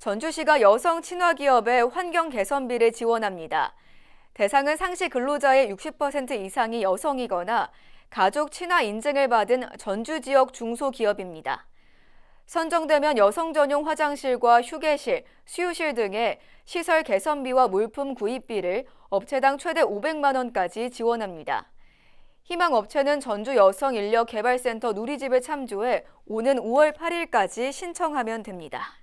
전주시가 여성 친화 기업의 환경 개선비를 지원합니다. 대상은 상시 근로자의 60% 이상이 여성이거나 가족 친화 인증을 받은 전주 지역 중소기업입니다. 선정되면 여성 전용 화장실과 휴게실, 수유실 등의 시설 개선비와 물품 구입비를 업체당 최대 500만 원까지 지원합니다. 희망 업체는 전주 여성 인력 개발센터 누리집에 참조해 오는 5월 8일까지 신청하면 됩니다.